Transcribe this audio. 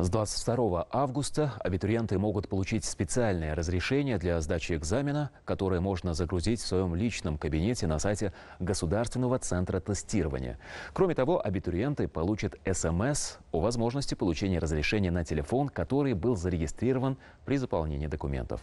С 22 августа абитуриенты могут получить специальное разрешение для сдачи экзамена, которое можно загрузить в своем личном кабинете на сайте Государственного центра тестирования. Кроме того, абитуриенты получат СМС о возможности получения разрешения на телефон, который был зарегистрирован при заполнении документов.